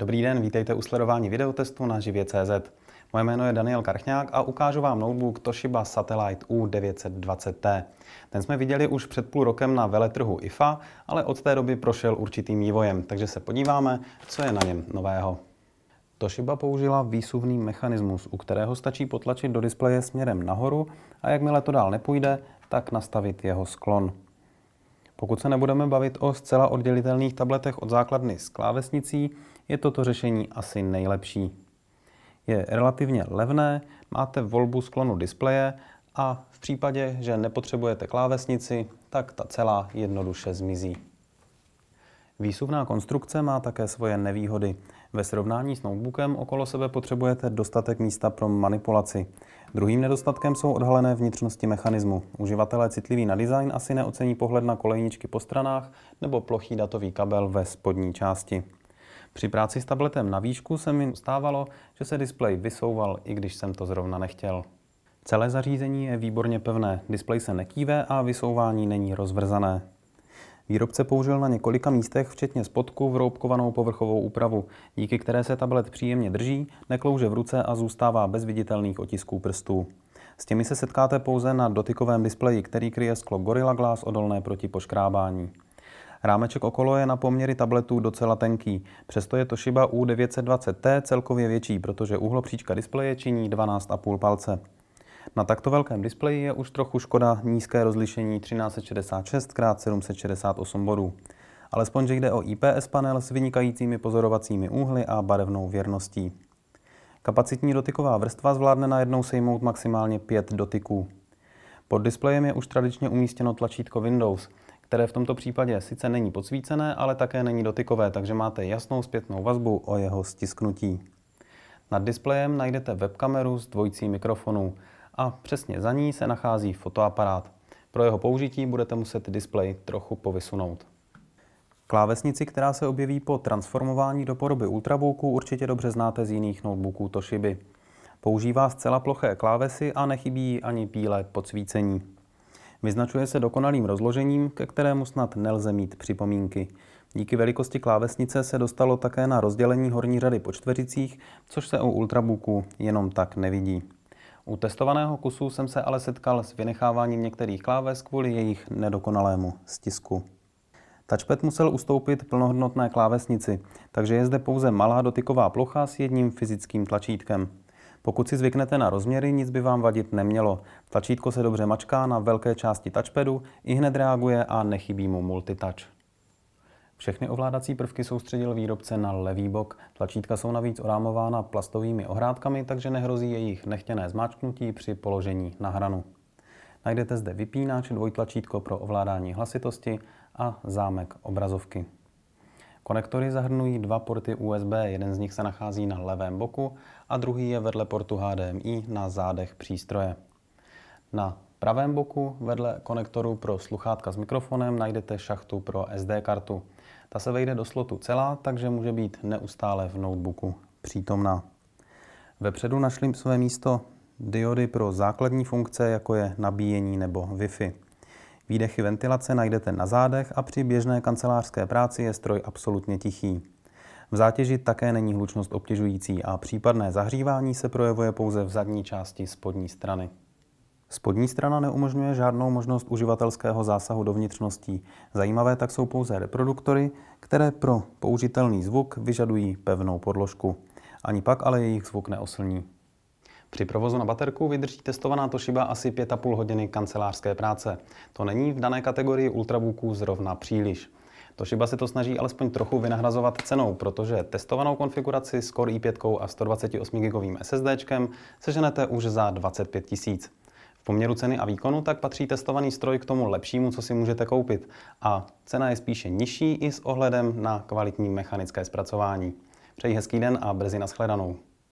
Dobrý den, vítejte u sledování videotestu na živě.cz. Moje jméno je Daniel Karchňák a ukážu vám notebook Toshiba Satellite U920T. Ten jsme viděli už před půl rokem na veletrhu IFA, ale od té doby prošel určitým vývojem, takže se podíváme, co je na něm nového. Toshiba použila výsuvný mechanismus, u kterého stačí potlačit do displeje směrem nahoru a jakmile to dál nepůjde, tak nastavit jeho sklon. Pokud se nebudeme bavit o zcela oddělitelných tabletech od základny s klávesnicí, je toto řešení asi nejlepší. Je relativně levné, máte volbu sklonu displeje a v případě, že nepotřebujete klávesnici, tak ta celá jednoduše zmizí. Výsuvná konstrukce má také svoje nevýhody. Ve srovnání s notebookem okolo sebe potřebujete dostatek místa pro manipulaci. Druhým nedostatkem jsou odhalené vnitřnosti mechanismu. Uživatelé citliví na design asi neocení pohled na kolejničky po stranách nebo plochý datový kabel ve spodní části. Při práci s tabletem na výšku se mi stávalo, že se displej vysouval, i když jsem to zrovna nechtěl. Celé zařízení je výborně pevné, displej se nekýve a vysouvání není rozvrzané. Výrobce použil na několika místech, včetně spodku, vroubkovanou povrchovou úpravu, díky které se tablet příjemně drží, neklouže v ruce a zůstává bez viditelných otisků prstů. S těmi se setkáte pouze na dotykovém displeji, který kryje sklo Gorilla Glass odolné proti poškrábání. Rámeček okolo je na poměry tabletů docela tenký, přesto je to Shiba U920T celkově větší, protože úhlopříčka displeje činí 12,5 palce. Na takto velkém displeji je už trochu škoda nízké rozlišení 1366 x 768 bodů. Alespoň, že jde o IPS panel s vynikajícími pozorovacími úhly a barevnou věrností. Kapacitní dotyková vrstva zvládne najednou sejmout maximálně 5 dotyků. Pod displejem je už tradičně umístěno tlačítko Windows, které v tomto případě sice není podsvícené, ale také není dotykové, takže máte jasnou zpětnou vazbu o jeho stisknutí. Nad displejem najdete webkameru s dvojicí mikrofonů a přesně za ní se nachází fotoaparát. Pro jeho použití budete muset displej trochu povysunout. Klávesnici, která se objeví po transformování do podoby ultrabooku, určitě dobře znáte z jiných notebooků Toshiby. Používá zcela ploché klávesy a nechybí ani píle podsvícení. Vyznačuje se dokonalým rozložením, ke kterému snad nelze mít připomínky. Díky velikosti klávesnice se dostalo také na rozdělení horní řady po čtveřicích, což se u ultrabooku jenom tak nevidí. U testovaného kusu jsem se ale setkal s vynecháváním některých kláves kvůli jejich nedokonalému stisku. Touchpad musel ustoupit plnohodnotné klávesnici, takže je zde pouze malá dotyková plocha s jedním fyzickým tlačítkem. Pokud si zvyknete na rozměry, nic by vám vadit nemělo. Tlačítko se dobře mačká na velké části touchpadu, i hned reaguje a nechybí mu multitouch. Všechny ovládací prvky soustředil výrobce na levý bok. Tlačítka jsou navíc orámována plastovými ohrádkami, takže nehrozí jejich nechtěné zmáčknutí při položení na hranu. Najdete zde vypínač, dvojtlačítko pro ovládání hlasitosti a zámek obrazovky. Konektory zahrnují dva porty USB, jeden z nich se nachází na levém boku a druhý je vedle portu HDMI na zádech přístroje. Na pravém boku vedle konektoru pro sluchátka s mikrofonem najdete šachtu pro SD kartu. Ta se vejde do slotu celá, takže může být neustále v notebooku přítomná. Vepředu našli své místo diody pro základní funkce, jako je nabíjení nebo Wi-Fi. Výdechy ventilace najdete na zádech a při běžné kancelářské práci je stroj absolutně tichý. V zátěži také není hlučnost obtěžující a případné zahřívání se projevuje pouze v zadní části spodní strany. Spodní strana neumožňuje žádnou možnost uživatelského zásahu do vnitřností. Zajímavé tak jsou pouze reproduktory, které pro použitelný zvuk vyžadují pevnou podložku. Ani pak ale jejich zvuk neoslní. Při provozu na baterku vydrží testovaná Toshiba asi 5,5 hodiny kancelářské práce. To není v dané kategorii ultrabooků zrovna příliš. Toshiba se to snaží alespoň trochu vynahrazovat cenou, protože testovanou konfiguraci s Core i5 a 128 GB SSD seženete už za 25 000 v poměru ceny a výkonu, tak patří testovaný stroj k tomu lepšímu, co si můžete koupit. A cena je spíše nižší i s ohledem na kvalitní mechanické zpracování. Přeji hezký den a brzy nashledanou.